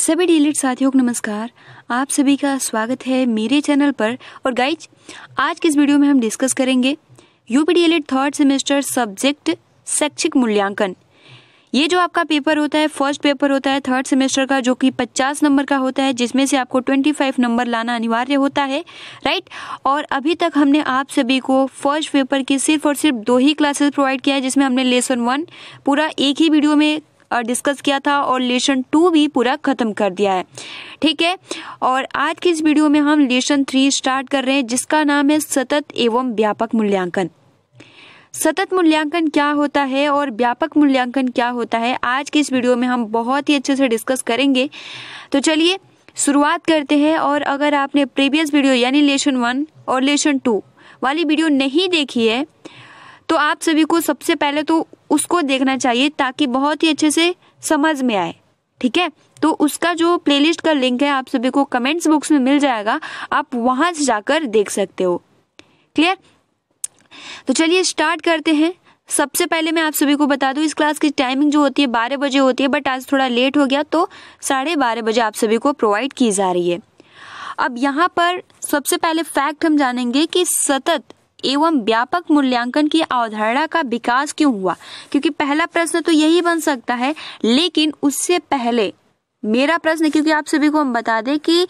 सभी डिलीट साथियों को नमस्कार आप सभी का स्वागत है मेरे चैनल पर और गाइज आज के इस वीडियो में हम डिस्कस करेंगे UP DElEd third semester subject शैक्षिक मूल्यांकन ये जो आपका पेपर होता है फर्स्ट पेपर होता है थर्ड सेमेस्टर का जो कि 50 नंबर का होता है जिसमें से आपको 25 नंबर लाना अनिवार्य होता है राइट और अभी तक हमने आप सभी को फर्स्ट पेपर की सिर्फ और सिर्फ दो ही क्लासेस प्रोवाइड किया है जिसमें हमने लेसन वन पूरा एक ही वीडियो में डिस्कस किया था और लेशन टू भी पूरा ख़त्म कर दिया है ठीक है और आज की इस वीडियो में हम लेशन थ्री स्टार्ट कर रहे हैं जिसका नाम है सतत एवं व्यापक मूल्यांकन सतत मूल्यांकन क्या होता है और व्यापक मूल्यांकन क्या होता है आज की इस वीडियो में हम बहुत ही अच्छे से डिस्कस करेंगे तो चलिए शुरुआत करते हैं और अगर आपने प्रीवियस वीडियो यानी लेशन वन और लेशन टू वाली वीडियो नहीं देखी है तो आप सभी को सबसे पहले तो उसको देखना चाहिए ताकि बहुत ही अच्छे से समझ में आए ठीक है तो उसका जो प्लेलिस्ट का लिंक है आप सभी को कमेंट्स बॉक्स में मिल जाएगा आप वहां से जाकर देख सकते हो क्लियर तो चलिए स्टार्ट करते हैं सबसे पहले मैं आप सभी को बता दूं इस क्लास की टाइमिंग जो होती है बारह बजे होती है बट आज थोड़ा लेट हो गया तो साढ़े बारह बजे आप सभी को प्रोवाइड की जा रही है अब यहाँ पर सबसे पहले फैक्ट हम जानेंगे कि सतत एवं व्यापक मूल्यांकन की अवधारणा का विकास क्यों हुआ क्योंकि पहला प्रश्न तो यही बन सकता है लेकिन उससे पहले मेरा प्रश्न क्योंकि आप सभी को हम बता दें कि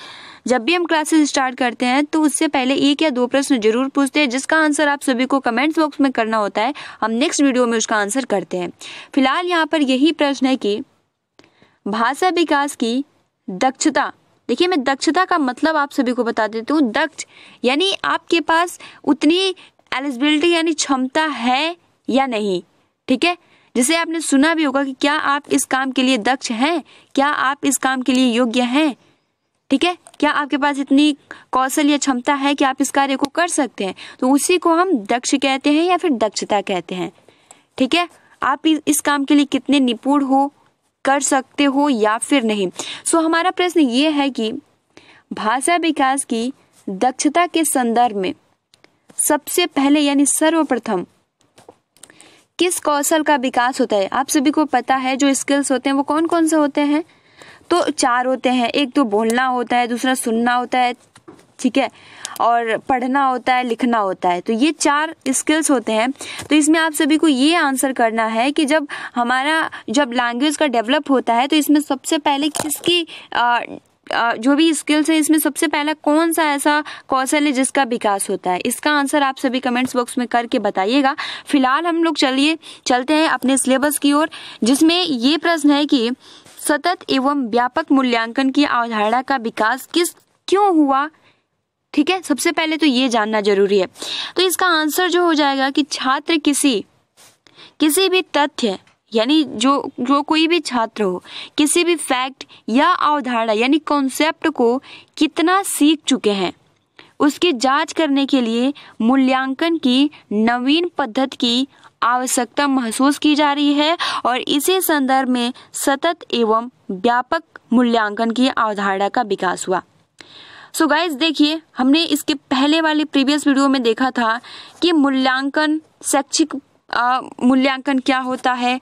जब भी हम क्लासेस स्टार्ट करते हैं तो उससे पहले एक या दो प्रश्न जरूर पूछते हैं जिसका आंसर आप सभी को कमेंट्स बॉक्स में करना होता है हम नेक्स्ट वीडियो में उसका आंसर करते हैं फिलहाल यहाँ पर यही प्रश्न है कि भाषा विकास की दक्षता देखिए मैं दक्षता का मतलब आप सभी को बता देती हूँ दक्ष यानी आपके पास उतनी एलिजिबिलिटी यानी क्षमता है या नहीं ठीक है जैसे आपने सुना भी होगा कि क्या आप इस काम के लिए दक्ष हैं क्या आप इस काम के लिए योग्य हैं ठीक है क्या आपके पास इतनी कौशल या क्षमता है कि आप इस कार्य को कर सकते हैं तो उसी को हम दक्ष कहते हैं या फिर दक्षता कहते हैं ठीक है आप इस काम के लिए कितने निपुण हो कर सकते हो या फिर नहीं सो so, हमारा प्रश्न ये है कि भाषा विकास की दक्षता के संदर्भ में सबसे पहले यानी सर्वप्रथम किस कौशल का विकास होता है आप सभी को पता है जो स्किल्स होते हैं वो कौन कौन से होते हैं तो चार होते हैं एक तो बोलना होता है दूसरा सुनना होता है ठीक है और पढ़ना होता है लिखना होता है तो ये चार स्किल्स होते हैं तो इसमें आप सभी को ये आंसर करना है कि जब हमारा जब लैंग्वेज का डेवलप होता है तो इसमें सबसे पहले किसकी आ, जो भी स्किल्स है इसमें सबसे पहला कौन सा ऐसा कौशल है जिसका विकास होता है इसका आंसर आप सभी कमेंट्स बॉक्स में करके बताइएगा फिलहाल हम लोग चलिए चलते हैं अपने सिलेबस की ओर जिसमें ये प्रश्न है कि सतत एवं व्यापक मूल्यांकन की अवधारणा का विकास किस क्यों हुआ ठीक है सबसे पहले तो ये जानना जरूरी है तो इसका आंसर जो हो जाएगा कि छात्र किसी किसी भी तथ्य यानी जो जो कोई भी छात्र हो किसी भी फैक्ट या अवधारणा यानी कॉन्सेप्ट को कितना सीख चुके हैं उसकी जांच करने के लिए मूल्यांकन की नवीन पद्धति की आवश्यकता महसूस की जा रही है और इसी संदर्भ में सतत एवं व्यापक मूल्यांकन की अवधारणा का विकास हुआ सो गाइज देखिए हमने इसके पहले वाले प्रीवियस वीडियो में देखा था कि मूल्यांकन शैक्षिक मूल्यांकन क्या होता है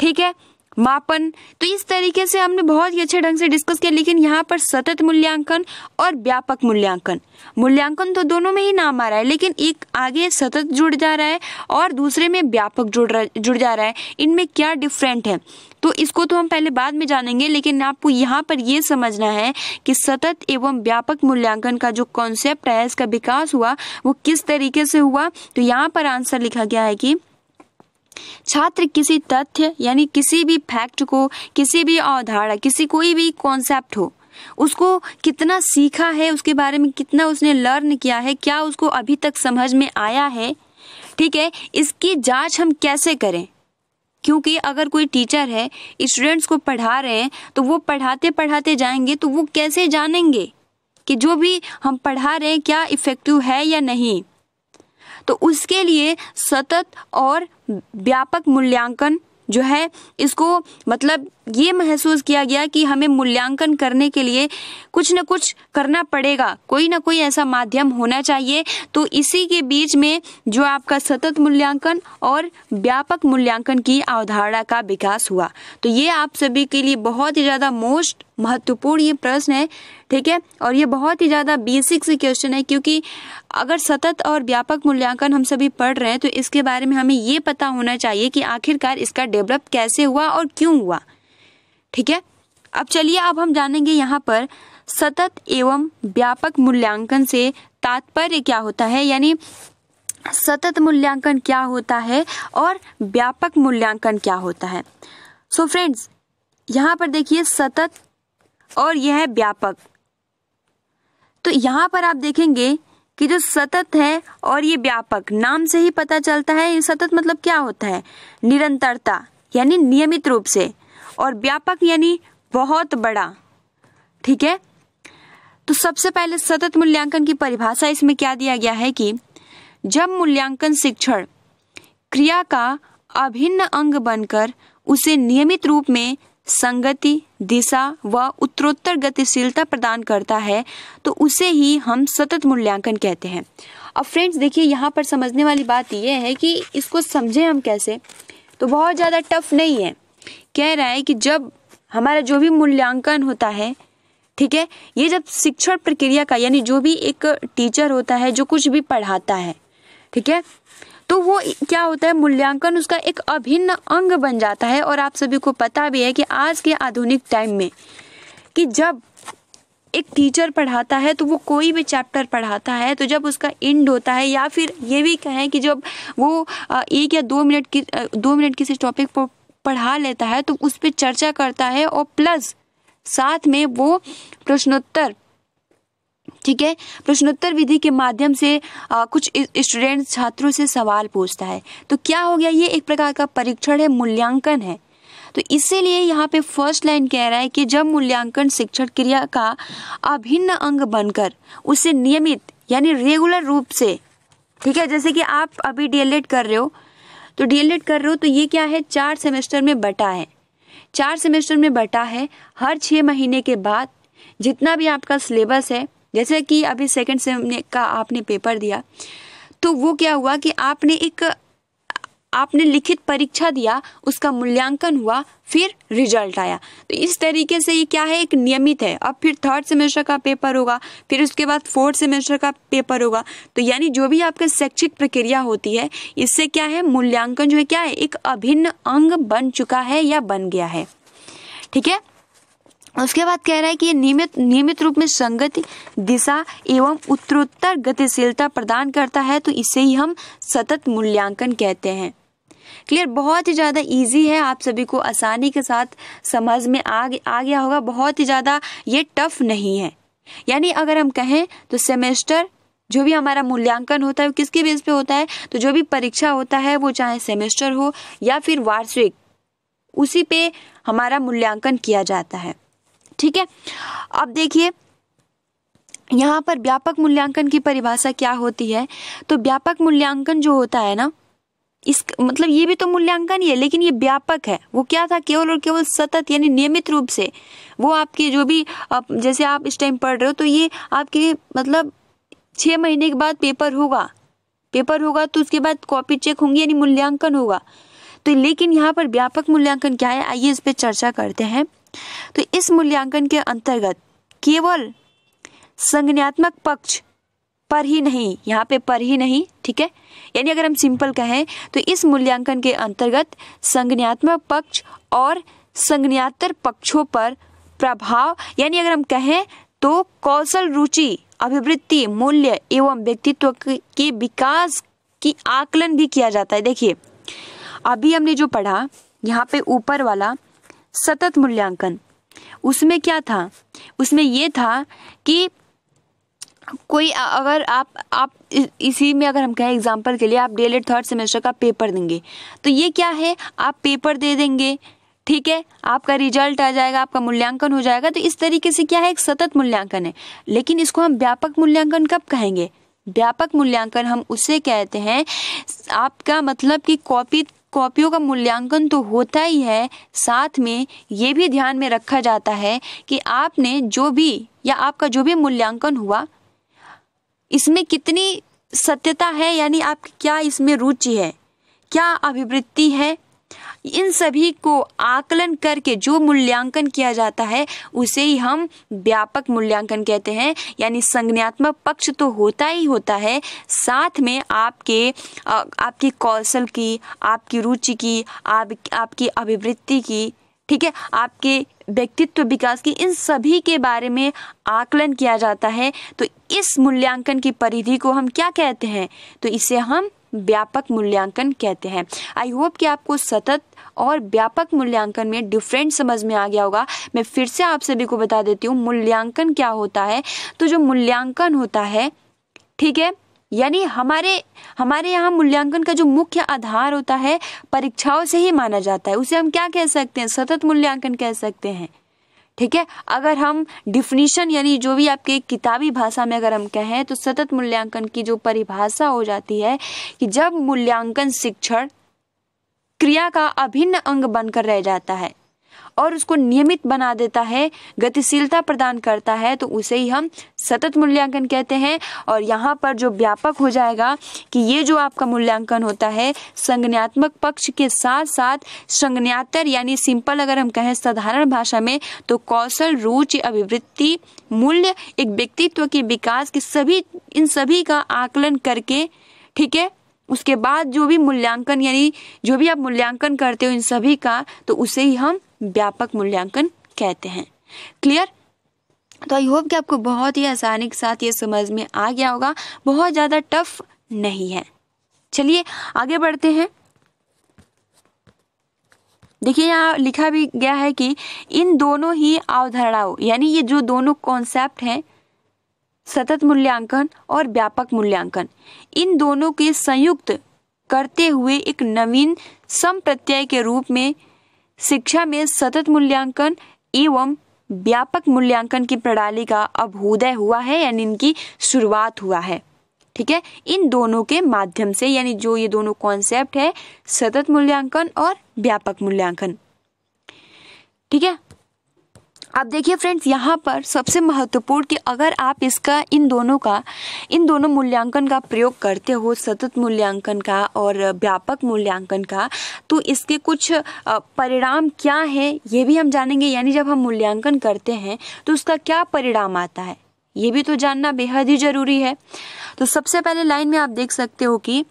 ठीक है मापन तो इस तरीके से हमने बहुत ही अच्छे ढंग से डिस्कस किया लेकिन यहाँ पर सतत मूल्यांकन और व्यापक मूल्यांकन मूल्यांकन तो दोनों में ही नाम आ रहा है लेकिन एक आगे सतत जुड़ जा रहा है और दूसरे में व्यापक जुड़ जुड़ जा रहा है इनमें क्या डिफरेंट है तो इसको तो हम पहले बाद में जानेंगे लेकिन आपको यहाँ पर यह समझना है कि सतत एवं व्यापक मूल्यांकन का जो कॉन्सेप्ट है इसका विकास हुआ वो किस तरीके से हुआ तो यहाँ पर आंसर लिखा गया है कि छात्र किसी तथ्य यानी किसी भी फैक्ट को किसी भी अवधारणा किसी कोई भी कॉन्सेप्ट हो उसको कितना सीखा है उसके बारे में कितना उसने लर्न किया है क्या उसको अभी तक समझ में आया है ठीक है इसकी जांच हम कैसे करें क्योंकि अगर कोई टीचर है स्टूडेंट्स को पढ़ा रहे हैं तो वो पढ़ाते पढ़ाते जाएंगे तो वो कैसे जानेंगे कि जो भी हम पढ़ा रहे हैं क्या इफ़ेक्टिव है या नहीं तो उसके लिए सतत और व्यापक मूल्यांकन जो है इसको मतलब ये महसूस किया गया कि हमें मूल्यांकन करने के लिए कुछ न कुछ करना पड़ेगा कोई ना कोई ऐसा माध्यम होना चाहिए तो इसी के बीच में जो आपका सतत मूल्यांकन और व्यापक मूल्यांकन की अवधारणा का विकास हुआ तो ये आप सभी के लिए बहुत ही ज़्यादा मोस्ट महत्वपूर्ण ये प्रश्न है ठीक है और ये बहुत ही ज़्यादा बेसिक से क्वेश्चन है क्योंकि अगर सतत और व्यापक मूल्यांकन हम सभी पढ़ रहे हैं तो इसके बारे में हमें ये पता होना चाहिए कि आखिरकार इसका डेवलप कैसे हुआ और क्यों हुआ ठीक है अब चलिए अब हम जानेंगे यहाँ पर सतत एवं व्यापक मूल्यांकन से तात्पर्य क्या होता है यानी सतत मूल्यांकन क्या होता है और व्यापक मूल्यांकन क्या होता है सो so फ्रेंड्स यहाँ पर देखिए सतत और यह है व्यापक तो यहाँ पर आप देखेंगे कि जो सतत है और ये व्यापक नाम से ही पता चलता है ये सतत मतलब क्या होता है निरंतरता यानी नियमित रूप से और व्यापक यानी बहुत बड़ा ठीक है तो सबसे पहले सतत मूल्यांकन की परिभाषा इसमें क्या दिया गया है कि जब मूल्यांकन शिक्षण क्रिया का अभिन्न अंग बनकर उसे नियमित रूप में संगति दिशा व उत्तरोत्तर गतिशीलता प्रदान करता है तो उसे ही हम सतत मूल्यांकन कहते हैं अब फ्रेंड्स देखिए यहाँ पर समझने वाली बात यह है कि इसको समझें हम कैसे तो बहुत ज़्यादा टफ नहीं है कह रहा है कि जब हमारा जो भी मूल्यांकन होता है ठीक है ये जब शिक्षण प्रक्रिया का यानी जो भी एक टीचर होता है जो कुछ भी पढ़ाता है ठीक है तो वो क्या होता है मूल्यांकन उसका एक अभिन्न अंग बन जाता है और आप सभी को पता भी है कि आज के आधुनिक टाइम में कि जब एक टीचर पढ़ाता है तो वो कोई भी चैप्टर पढ़ाता है तो जब उसका एंड होता है या फिर ये भी कहें कि जब वो एक या दो मिनट की दो मिनट किसी टॉपिक पर पढ़ा लेता है तो उस पर चर्चा करता है और प्लस साथ में वो प्रश्नोत्तर ठीक है प्रश्नोत्तर विधि के माध्यम से आ, कुछ स्टूडेंट छात्रों से सवाल पूछता है तो क्या हो गया ये एक प्रकार का परीक्षण है मूल्यांकन है तो इसीलिए यहाँ पे फर्स्ट लाइन कह रहा है कि जब मूल्यांकन शिक्षण क्रिया का अभिन्न अंग बनकर उसे नियमित यानी रेगुलर रूप से ठीक है जैसे कि आप अभी डीएलएड कर रहे हो तो डीएलएड कर रहे हो तो ये क्या है चार सेमेस्टर में बटा है चार सेमेस्टर में बटा है हर छः महीने के बाद जितना भी आपका सिलेबस है जैसे कि अभी सेकेंड सेम का आपने पेपर दिया तो वो क्या हुआ कि आपने एक आपने लिखित परीक्षा दिया उसका मूल्यांकन हुआ फिर रिजल्ट आया तो इस तरीके से ये क्या है एक नियमित है अब फिर थर्ड सेमेस्टर का पेपर होगा फिर उसके बाद फोर्थ सेमेस्टर का पेपर होगा तो यानी जो भी आपका शैक्षिक प्रक्रिया होती है इससे क्या है मूल्यांकन जो है क्या है एक अभिन्न अंग बन चुका है या बन गया है ठीक है उसके बाद कह रहा है कि ये नियमित नियमित रूप में संगति दिशा एवं उत्तरोत्तर गतिशीलता प्रदान करता है तो इसे ही हम सतत मूल्यांकन कहते हैं क्लियर बहुत ही ज़्यादा इजी है आप सभी को आसानी के साथ समझ में आ, आ गया होगा बहुत ही ज़्यादा ये टफ नहीं है यानी अगर हम कहें तो सेमेस्टर जो भी हमारा मूल्यांकन होता है वो किसके बेस पे होता है तो जो भी परीक्षा होता है वो चाहे सेमेस्टर हो या फिर वार्षिक उसी पे हमारा मूल्यांकन किया जाता है ठीक है अब देखिए यहाँ पर व्यापक मूल्यांकन की परिभाषा क्या होती है तो व्यापक मूल्यांकन जो होता है ना इस मतलब ये भी तो मूल्यांकन ही है लेकिन ये व्यापक है वो क्या था केवल और केवल सतत यानी नियमित रूप से वो आपके जो भी आप, जैसे आप इस टाइम पढ़ रहे हो तो ये आपके मतलब छः महीने के बाद पेपर होगा पेपर होगा तो उसके बाद कॉपी चेक होंगी यानी मूल्यांकन होगा तो लेकिन यहाँ पर व्यापक मूल्यांकन क्या है आइए इस पर चर्चा करते हैं तो इस मूल्यांकन के अंतर्गत केवल संज्ञात्मक पक्ष पर ही नहीं यहाँ पे पर ही नहीं ठीक है यानी अगर हम सिंपल कहें तो इस मूल्यांकन के अंतर्गत संज्ञात्मक पक्ष और संज्ञातर पक्षों पर प्रभाव यानी अगर हम कहें तो कौशल रुचि अभिवृत्ति मूल्य एवं व्यक्तित्व के विकास की आकलन भी किया जाता है देखिए अभी हमने जो पढ़ा यहाँ पे ऊपर वाला सतत मूल्यांकन उसमें क्या था उसमें ये था कि कोई अगर आप आप इसी में अगर हम कहें एग्जांपल के लिए आप डी थर्ड सेमेस्टर का पेपर देंगे तो ये क्या है आप पेपर दे देंगे ठीक है आपका रिजल्ट आ जाएगा आपका मूल्यांकन हो जाएगा तो इस तरीके से क्या है एक सतत मूल्यांकन है लेकिन इसको हम व्यापक मूल्यांकन कब कहेंगे व्यापक मूल्यांकन हम उसे कहते हैं आपका मतलब कि कॉपी कॉपियों का मूल्यांकन तो होता ही है साथ में ये भी ध्यान में रखा जाता है कि आपने जो भी या आपका जो भी मूल्यांकन हुआ इसमें कितनी सत्यता है यानी आपकी क्या इसमें रुचि है क्या अभिवृत्ति है इन सभी को आकलन करके जो मूल्यांकन किया जाता है उसे ही हम व्यापक मूल्यांकन कहते हैं यानी संज्ञात्मक पक्ष तो होता ही होता है साथ में आपके आपकी कौशल की आपकी रुचि की आप, आपकी अभिवृत्ति की ठीक है आपके व्यक्तित्व विकास की इन सभी के बारे में आकलन किया जाता है तो इस मूल्यांकन की परिधि को हम क्या कहते हैं तो इसे हम व्यापक मूल्यांकन कहते हैं आई होप कि आपको सतत और व्यापक मूल्यांकन में डिफरेंट समझ में आ गया होगा मैं फिर से आप सभी को बता देती हूँ मूल्यांकन क्या होता है तो जो मूल्यांकन होता है ठीक है यानी हमारे हमारे यहाँ मूल्यांकन का जो मुख्य आधार होता है परीक्षाओं से ही माना जाता है उसे हम क्या कह सकते हैं सतत मूल्यांकन कह सकते हैं ठीक है अगर हम डिफिनीशन यानी जो भी आपके किताबी भाषा में अगर हम कहें तो सतत मूल्यांकन की जो परिभाषा हो जाती है कि जब मूल्यांकन शिक्षण क्रिया का अभिन्न अंग बनकर रह जाता है और उसको नियमित बना देता है गतिशीलता प्रदान करता है तो उसे ही हम सतत मूल्यांकन कहते हैं और यहाँ पर जो व्यापक हो जाएगा कि ये जो आपका मूल्यांकन होता है संज्ञात्मक पक्ष के साथ साथ संज्ञातर यानी सिंपल अगर हम कहें साधारण भाषा में तो कौशल रुचि अभिवृत्ति मूल्य एक व्यक्तित्व के विकास के सभी इन सभी का आकलन करके ठीक है उसके बाद जो भी मूल्यांकन यानी जो भी आप मूल्यांकन करते हो इन सभी का तो उसे ही हम व्यापक मूल्यांकन कहते हैं क्लियर तो आई होप कि आपको बहुत ही आसानी के साथ ये समझ में आ गया होगा बहुत ज़्यादा टफ नहीं है चलिए आगे बढ़ते हैं देखिए यहाँ लिखा भी गया है कि इन दोनों ही अवधारणाओं यानी ये जो दोनों कॉन्सेप्ट हैं सतत मूल्यांकन और व्यापक मूल्यांकन इन दोनों के संयुक्त करते हुए एक नवीन संप्रत्यय के रूप में शिक्षा में सतत मूल्यांकन एवं व्यापक मूल्यांकन की प्रणाली का अभ्युदय हुआ है यानी इनकी शुरुआत हुआ है ठीक है इन दोनों के माध्यम से यानी जो ये दोनों कॉन्सेप्ट है सतत मूल्यांकन और व्यापक मूल्यांकन ठीक है अब देखिए फ्रेंड्स यहाँ पर सबसे महत्वपूर्ण कि अगर आप इसका इन दोनों का इन दोनों मूल्यांकन का प्रयोग करते हो सतत मूल्यांकन का और व्यापक मूल्यांकन का तो इसके कुछ परिणाम क्या हैं ये भी हम जानेंगे यानी जब हम मूल्यांकन करते हैं तो उसका क्या परिणाम आता है ये भी तो जानना बेहद ही जरूरी है तो सबसे पहले लाइन में आप देख सकते हो कि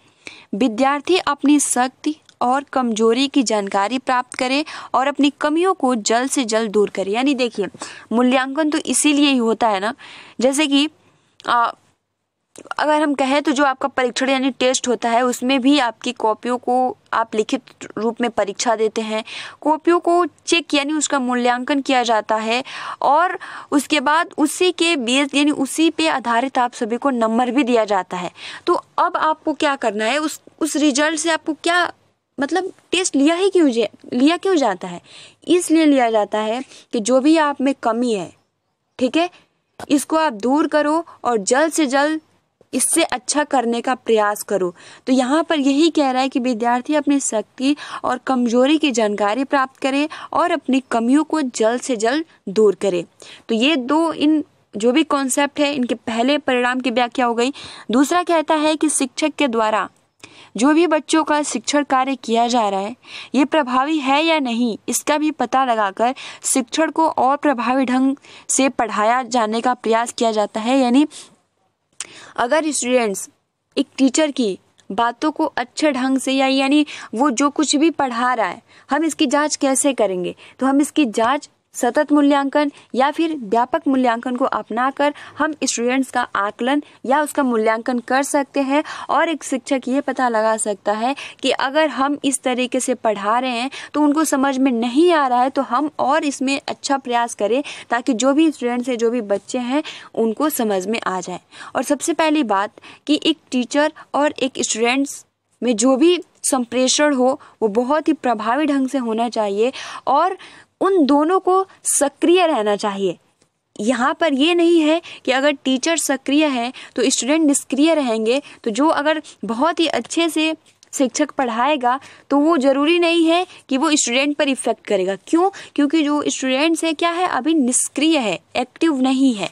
विद्यार्थी अपनी शक्ति और कमजोरी की जानकारी प्राप्त करें और अपनी कमियों को जल्द से जल्द दूर करें यानी देखिए मूल्यांकन तो इसीलिए ही होता है ना जैसे कि आ, अगर हम कहें तो जो आपका परीक्षण यानी टेस्ट होता है उसमें भी आपकी कॉपियों को आप लिखित रूप में परीक्षा देते हैं कॉपियों को चेक यानी उसका मूल्यांकन किया जाता है और उसके बाद उसी के बेस यानी उसी पे आधारित आप सभी को नंबर भी दिया जाता है तो अब आपको क्या करना है उस उस रिजल्ट से आपको क्या मतलब टेस्ट लिया ही क्यों लिया क्यों जाता है इसलिए लिया जाता है कि जो भी आप में कमी है ठीक है इसको आप दूर करो और जल्द से जल्द इससे अच्छा करने का प्रयास करो तो यहाँ पर यही कह रहा है कि विद्यार्थी अपनी शक्ति और कमजोरी की जानकारी प्राप्त करे और अपनी कमियों को जल्द से जल्द दूर करे तो ये दो इन जो भी कॉन्सेप्ट है इनके पहले परिणाम की व्याख्या हो गई दूसरा कहता है कि शिक्षक के द्वारा जो भी बच्चों का शिक्षण कार्य किया जा रहा है ये प्रभावी है या नहीं इसका भी पता लगाकर शिक्षण को और प्रभावी ढंग से पढ़ाया जाने का प्रयास किया जाता है यानी अगर स्टूडेंट्स एक टीचर की बातों को अच्छे ढंग से या यानी वो जो कुछ भी पढ़ा रहा है हम इसकी जांच कैसे करेंगे तो हम इसकी जांच सतत मूल्यांकन या फिर व्यापक मूल्यांकन को अपनाकर हम स्टूडेंट्स का आकलन या उसका मूल्यांकन कर सकते हैं और एक शिक्षक ये पता लगा सकता है कि अगर हम इस तरीके से पढ़ा रहे हैं तो उनको समझ में नहीं आ रहा है तो हम और इसमें अच्छा प्रयास करें ताकि जो भी स्टूडेंट्स हैं जो भी बच्चे हैं उनको समझ में आ जाए और सबसे पहली बात कि एक टीचर और एक स्टूडेंट्स में जो भी संप्रेषण हो वो बहुत ही प्रभावी ढंग से होना चाहिए और उन दोनों को सक्रिय रहना चाहिए यहाँ पर ये नहीं है कि अगर टीचर सक्रिय है तो स्टूडेंट निष्क्रिय रहेंगे तो जो अगर बहुत ही अच्छे से शिक्षक पढ़ाएगा तो वो ज़रूरी नहीं है कि वो स्टूडेंट पर इफ़ेक्ट करेगा क्यों क्योंकि जो स्टूडेंट्स है क्या है अभी निष्क्रिय है एक्टिव नहीं है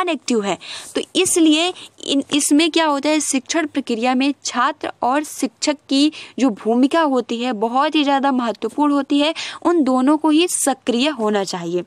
अनएक्टिव है तो इसलिए इन इसमें क्या होता है शिक्षण प्रक्रिया में छात्र और शिक्षक की जो भूमिका होती है बहुत ही ज़्यादा महत्वपूर्ण होती है उन दोनों को ही सक्रिय होना चाहिए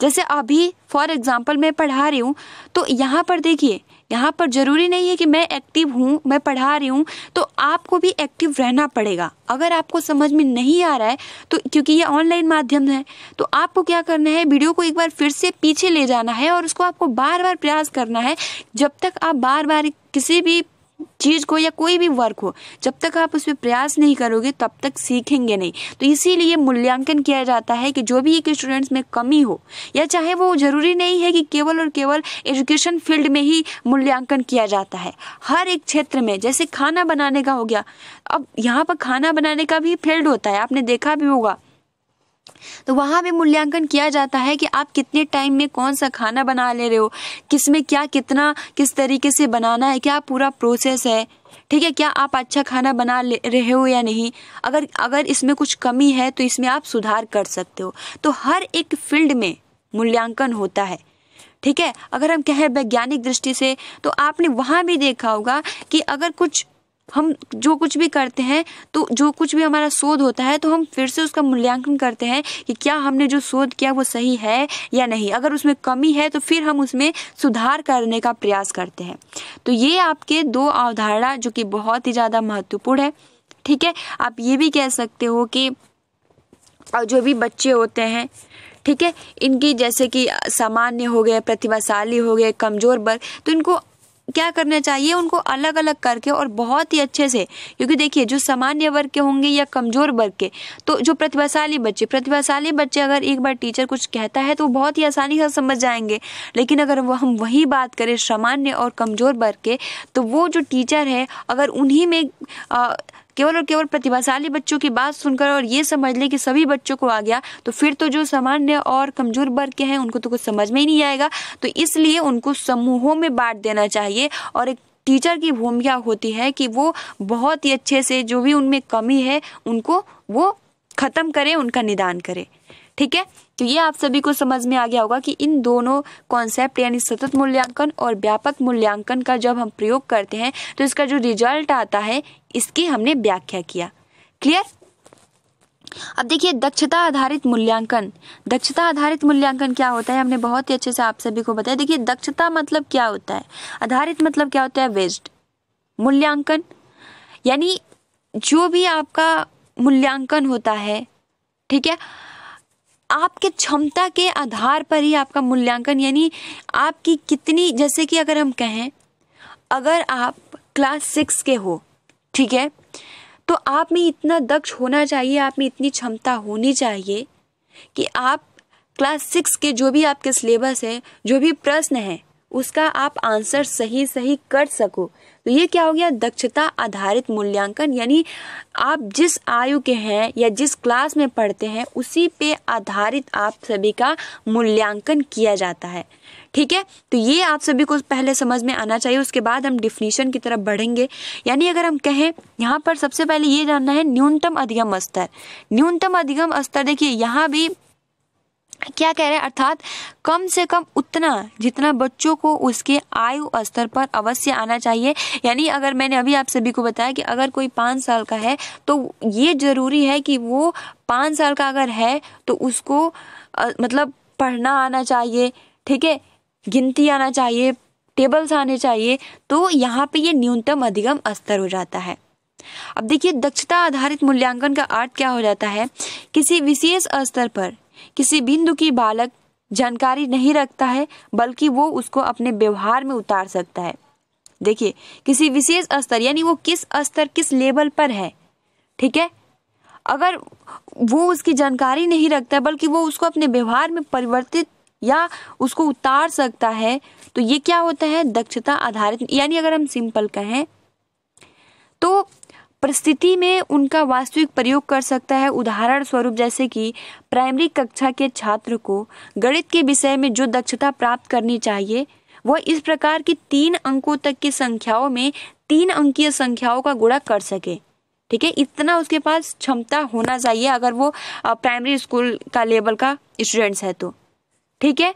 जैसे अभी फॉर एग्जाम्पल मैं पढ़ा रही हूँ तो यहाँ पर देखिए यहाँ पर ज़रूरी नहीं है कि मैं एक्टिव हूँ मैं पढ़ा रही हूँ तो आपको भी एक्टिव रहना पड़ेगा अगर आपको समझ में नहीं आ रहा है तो क्योंकि ये ऑनलाइन माध्यम है तो आपको क्या करना है वीडियो को एक बार फिर से पीछे ले जाना है और उसको आपको बार बार प्रयास करना है जब तक आप बार बार किसी भी चीज़ को या कोई भी वर्क हो जब तक आप उस पर प्रयास नहीं करोगे तब तक सीखेंगे नहीं तो इसीलिए मूल्यांकन किया जाता है कि जो भी एक स्टूडेंट्स में कमी हो या चाहे वो ज़रूरी नहीं है कि केवल और केवल एजुकेशन फील्ड में ही मूल्यांकन किया जाता है हर एक क्षेत्र में जैसे खाना बनाने का हो गया अब यहाँ पर खाना बनाने का भी फील्ड होता है आपने देखा भी होगा तो वहाँ भी मूल्यांकन किया जाता है कि आप कितने टाइम में कौन सा खाना बना ले रहे हो किस में क्या कितना किस तरीके से बनाना है क्या पूरा प्रोसेस है ठीक है क्या आप अच्छा खाना बना ले रहे हो या नहीं अगर अगर इसमें कुछ कमी है तो इसमें आप सुधार कर सकते हो तो हर एक फील्ड में मूल्यांकन होता है ठीक है अगर हम कहें वैज्ञानिक दृष्टि से तो आपने वहाँ भी देखा होगा कि अगर कुछ हम जो कुछ भी करते हैं तो जो कुछ भी हमारा शोध होता है तो हम फिर से उसका मूल्यांकन करते हैं कि क्या हमने जो शोध किया वो सही है या नहीं अगर उसमें कमी है तो फिर हम उसमें सुधार करने का प्रयास करते हैं तो ये आपके दो अवधारणा जो कि बहुत ही ज़्यादा महत्वपूर्ण है ठीक है आप ये भी कह सकते हो कि जो भी बच्चे होते हैं ठीक है इनकी जैसे कि सामान्य हो गए प्रतिभाशाली हो गए कमज़ोर वर्ग तो इनको क्या करना चाहिए उनको अलग अलग करके और बहुत ही अच्छे से क्योंकि देखिए जो सामान्य वर्ग के होंगे या कमज़ोर वर्ग के तो जो प्रतिभाशाली बच्चे प्रतिभाशाली बच्चे अगर एक बार टीचर कुछ कहता है तो वो बहुत ही आसानी से समझ जाएंगे लेकिन अगर वह हम वही बात करें सामान्य और कमज़ोर वर्ग के तो वो जो टीचर है अगर उन्हीं में आ, केवल और केवल प्रतिभाशाली बच्चों की बात सुनकर और ये समझ ले कि सभी बच्चों को आ गया तो फिर तो जो सामान्य और कमजोर वर्ग के हैं उनको तो कुछ समझ में ही नहीं आएगा तो इसलिए उनको समूहों में बांट देना चाहिए और एक टीचर की भूमिका होती है कि वो बहुत ही अच्छे से जो भी उनमें कमी है उनको वो ख़त्म करें उनका निदान करें ठीक है तो ये आप सभी को समझ में आ गया होगा कि इन दोनों कॉन्सेप्ट यानी सतत मूल्यांकन और व्यापक मूल्यांकन का जब हम प्रयोग करते हैं तो इसका जो रिजल्ट आता है इसकी हमने व्याख्या किया क्लियर अब देखिए दक्षता आधारित मूल्यांकन दक्षता आधारित मूल्यांकन क्या होता है हमने बहुत ही अच्छे से आप सभी को बताया देखिए दक्षता मतलब क्या होता है आधारित मतलब क्या होता है वेस्ट मूल्यांकन यानी जो भी आपका मूल्यांकन होता है ठीक है आपके क्षमता के आधार पर ही आपका मूल्यांकन यानी आपकी कितनी जैसे कि अगर हम कहें अगर आप क्लास सिक्स के हो ठीक है तो आप में इतना दक्ष होना चाहिए आप में इतनी क्षमता होनी चाहिए कि आप क्लास सिक्स के जो भी आपके सिलेबस है जो भी प्रश्न है उसका आप आंसर सही सही कर सको तो ये क्या हो गया दक्षता आधारित मूल्यांकन यानी आप जिस आयु के हैं या जिस क्लास में पढ़ते हैं उसी पे आधारित आप सभी का मूल्यांकन किया जाता है ठीक है तो ये आप सभी को पहले समझ में आना चाहिए उसके बाद हम डिफिनीशन की तरफ बढ़ेंगे यानी अगर हम कहें यहाँ पर सबसे पहले ये जानना है न्यूनतम अधिगम स्तर न्यूनतम अधिगम स्तर देखिए यहाँ भी क्या कह रहे हैं अर्थात कम से कम उतना जितना बच्चों को उसके आयु स्तर पर अवश्य आना चाहिए यानी अगर मैंने अभी आप सभी को बताया कि अगर कोई पाँच साल का है तो ये ज़रूरी है कि वो पाँच साल का अगर है तो उसको आ, मतलब पढ़ना आना चाहिए ठीक है गिनती आना चाहिए टेबल्स आने चाहिए तो यहाँ पे ये न्यूनतम अधिगम स्तर हो जाता है अब देखिए दक्षता आधारित मूल्यांकन का अर्थ क्या हो जाता है किसी विशेष स्तर पर किसी बिंदु की बालक जानकारी नहीं रखता है बल्कि वो उसको अपने व्यवहार में उतार सकता है देखिए किसी विशेष स्तर यानी वो किस स्तर किस लेवल पर है ठीक है अगर वो उसकी जानकारी नहीं रखता बल्कि वो उसको अपने व्यवहार में परिवर्तित या उसको उतार सकता है तो ये क्या होता है दक्षता आधारित यानी अगर हम सिंपल कहें परिस्थिति में उनका वास्तविक प्रयोग कर सकता है उदाहरण स्वरूप जैसे कि प्राइमरी कक्षा के छात्र को गणित के विषय में जो दक्षता प्राप्त करनी चाहिए वह इस प्रकार की तीन अंकों तक की संख्याओं में तीन अंकीय संख्याओं का गुणा कर सके ठीक है इतना उसके पास क्षमता होना चाहिए अगर वो प्राइमरी स्कूल का लेवल का स्टूडेंट्स है तो ठीक है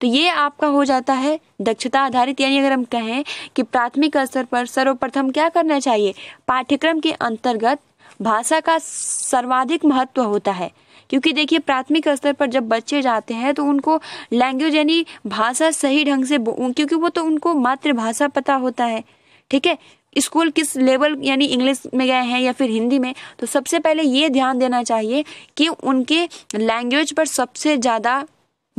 तो ये आपका हो जाता है दक्षता आधारित यानी अगर हम कहें कि प्राथमिक स्तर पर सर्वप्रथम क्या करना चाहिए पाठ्यक्रम के अंतर्गत भाषा का सर्वाधिक महत्व होता है क्योंकि देखिए प्राथमिक स्तर पर जब बच्चे जाते हैं तो उनको लैंग्वेज यानी भाषा सही ढंग से क्योंकि वो तो उनको मातृभाषा पता होता है ठीक है स्कूल किस लेवल यानी इंग्लिश में गए हैं या फिर हिंदी में तो सबसे पहले ये ध्यान देना चाहिए कि उनके लैंग्वेज पर सबसे ज़्यादा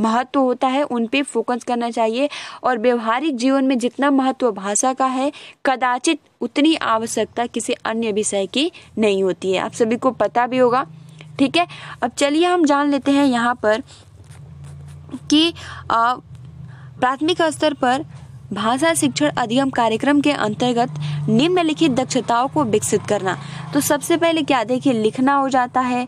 महत्व होता है उन पे फोकस करना चाहिए और व्यवहारिक जीवन में जितना महत्व भाषा का है कदाचित उतनी आवश्यकता किसी अन्य विषय की नहीं होती है आप सभी को पता भी होगा ठीक है अब चलिए हम जान लेते हैं यहाँ पर कि प्राथमिक स्तर पर भाषा शिक्षण अधिगम कार्यक्रम के अंतर्गत निम्नलिखित दक्षताओं को विकसित करना तो सबसे पहले क्या देखिए लिखना हो जाता है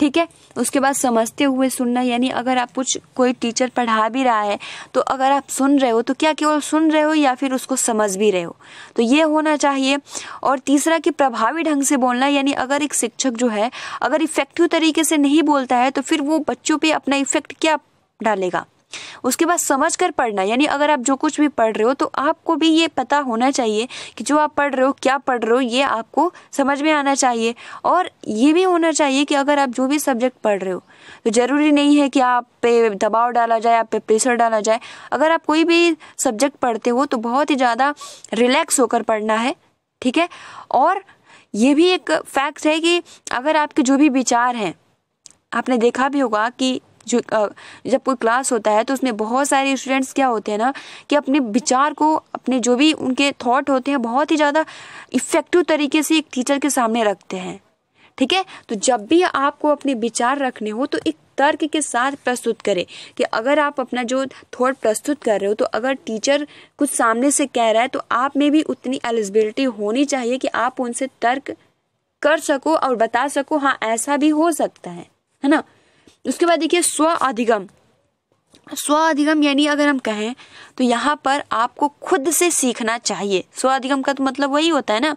ठीक है उसके बाद समझते हुए सुनना यानी अगर आप कुछ कोई टीचर पढ़ा भी रहा है तो अगर आप सुन रहे हो तो क्या केवल सुन रहे हो या फिर उसको समझ भी रहे हो तो ये होना चाहिए और तीसरा कि प्रभावी ढंग से बोलना यानी अगर एक शिक्षक जो है अगर इफेक्टिव तरीके से नहीं बोलता है तो फिर वो बच्चों पर अपना इफेक्ट क्या डालेगा उसके बाद समझ कर पढ़ना यानी अगर आप जो कुछ भी पढ़ रहे हो तो आपको भी ये पता होना चाहिए कि जो आप पढ़ रहे हो क्या पढ़ रहे हो ये आपको समझ में आना चाहिए और ये भी होना चाहिए कि अगर आप जो भी सब्जेक्ट पढ़ रहे हो तो ज़रूरी नहीं है कि आप पे दबाव डाला जाए आप पे प्रेशर डाला जाए अगर आप कोई भी सब्जेक्ट पढ़ते हो तो बहुत ही ज़्यादा रिलैक्स होकर पढ़ना है ठीक है और ये भी एक फैक्ट है कि अगर आपके जो भी विचार हैं आपने देखा भी होगा कि जो जब कोई क्लास होता है तो उसमें बहुत सारे स्टूडेंट्स क्या होते हैं ना कि अपने विचार को अपने जो भी उनके थॉट होते हैं बहुत ही ज़्यादा इफ़ेक्टिव तरीके से एक टीचर के सामने रखते हैं ठीक है तो जब भी आपको अपने विचार रखने हो तो एक तर्क के साथ प्रस्तुत करें कि अगर आप अपना जो थॉट प्रस्तुत कर रहे हो तो अगर टीचर कुछ सामने से कह रहा है तो आप में भी उतनी एलिजिबिलिटी होनी चाहिए कि आप उनसे तर्क कर सको और बता सको हाँ ऐसा भी हो सकता है है ना उसके बाद देखिए स्व अधिगम स्व अधिगम यानी अगर हम कहें तो यहाँ पर आपको खुद से सीखना चाहिए स्व अधिगम का तो मतलब वही होता है ना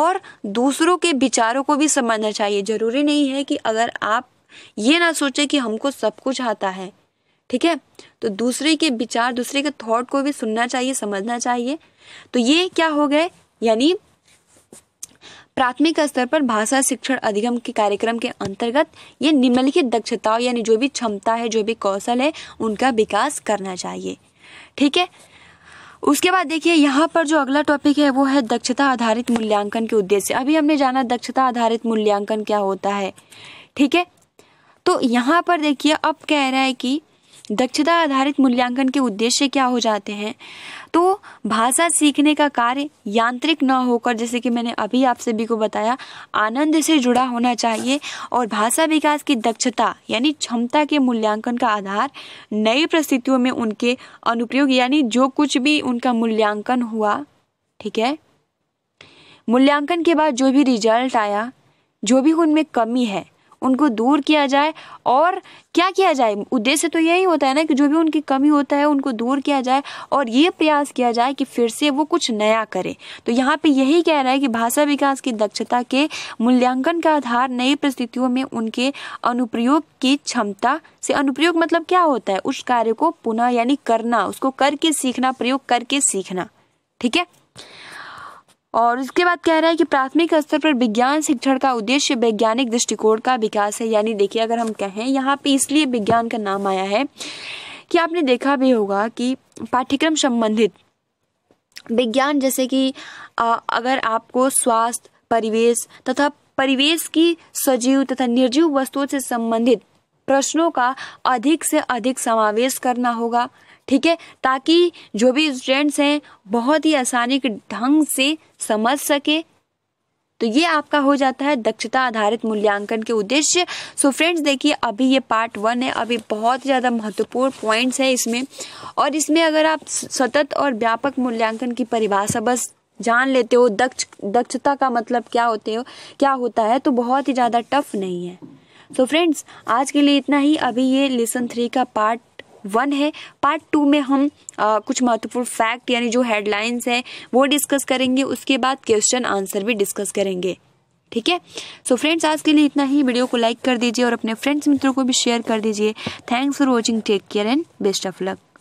और दूसरों के विचारों को भी समझना चाहिए जरूरी नहीं है कि अगर आप ये ना सोचें कि हमको सब कुछ आता है ठीक है तो दूसरे के विचार दूसरे के थॉट को भी सुनना चाहिए समझना चाहिए तो ये क्या हो गए यानी प्राथमिक स्तर पर भाषा शिक्षण अधिगम के कार्यक्रम के अंतर्गत ये निम्नलिखित दक्षताओं यानी जो भी क्षमता है जो भी कौशल है उनका विकास करना चाहिए ठीक है उसके बाद देखिए यहाँ पर जो अगला टॉपिक है वो है दक्षता आधारित मूल्यांकन के उद्देश्य अभी हमने जाना दक्षता आधारित मूल्यांकन क्या होता है ठीक है तो यहाँ पर देखिए अब कह रहा है कि दक्षता आधारित मूल्यांकन के उद्देश्य क्या हो जाते हैं तो भाषा सीखने का कार्य यांत्रिक न होकर जैसे कि मैंने अभी आप सभी को बताया आनंद से जुड़ा होना चाहिए और भाषा विकास की दक्षता यानी क्षमता के मूल्यांकन का आधार नई परिस्थितियों में उनके अनुप्रयोग यानी जो कुछ भी उनका मूल्यांकन हुआ ठीक है मूल्यांकन के बाद जो भी रिजल्ट आया जो भी उनमें कमी है उनको दूर किया जाए और क्या किया जाए उद्देश्य तो यही होता है ना कि जो भी उनकी कमी होता है उनको दूर किया जाए और ये प्रयास किया जाए कि फिर से वो कुछ नया करें तो यहाँ पे यही कह रहा है कि भाषा विकास की दक्षता के मूल्यांकन का आधार नई परिस्थितियों में उनके अनुप्रयोग की क्षमता से अनुप्रयोग मतलब क्या होता है उस कार्य को पुनः यानी करना उसको करके सीखना प्रयोग करके सीखना ठीक है और उसके बाद कह रहा है कि प्राथमिक स्तर पर विज्ञान शिक्षण का उद्देश्य वैज्ञानिक दृष्टिकोण का विकास है यानी देखिए अगर हम कहें यहाँ पे इसलिए विज्ञान का नाम आया है कि आपने देखा भी होगा कि पाठ्यक्रम संबंधित विज्ञान जैसे कि अगर आपको स्वास्थ्य परिवेश तथा परिवेश की सजीव तथा निर्जीव वस्तुओं से संबंधित प्रश्नों का अधिक से अधिक समावेश करना होगा ठीक है ताकि जो भी स्टूडेंट्स हैं बहुत ही आसानी के ढंग से समझ सके तो ये आपका हो जाता है दक्षता आधारित मूल्यांकन के उद्देश्य सो फ्रेंड्स देखिए अभी ये पार्ट वन है अभी बहुत ज़्यादा महत्वपूर्ण पॉइंट्स हैं इसमें और इसमें अगर आप सतत और व्यापक मूल्यांकन की परिभाषा बस जान लेते हो दक्ष दक्षता का मतलब क्या होते हो क्या होता है तो बहुत ही ज़्यादा टफ नहीं है सो फ्रेंड्स आज के लिए इतना ही अभी ये लेसन थ्री का पार्ट वन है पार्ट टू में हम आ, कुछ महत्वपूर्ण फैक्ट यानी जो हेडलाइंस हैं वो डिस्कस करेंगे उसके बाद क्वेश्चन आंसर भी डिस्कस करेंगे ठीक है सो फ्रेंड्स आज के लिए इतना ही वीडियो को लाइक कर दीजिए और अपने फ्रेंड्स मित्रों को भी शेयर कर दीजिए thanks for watching take care and best of luck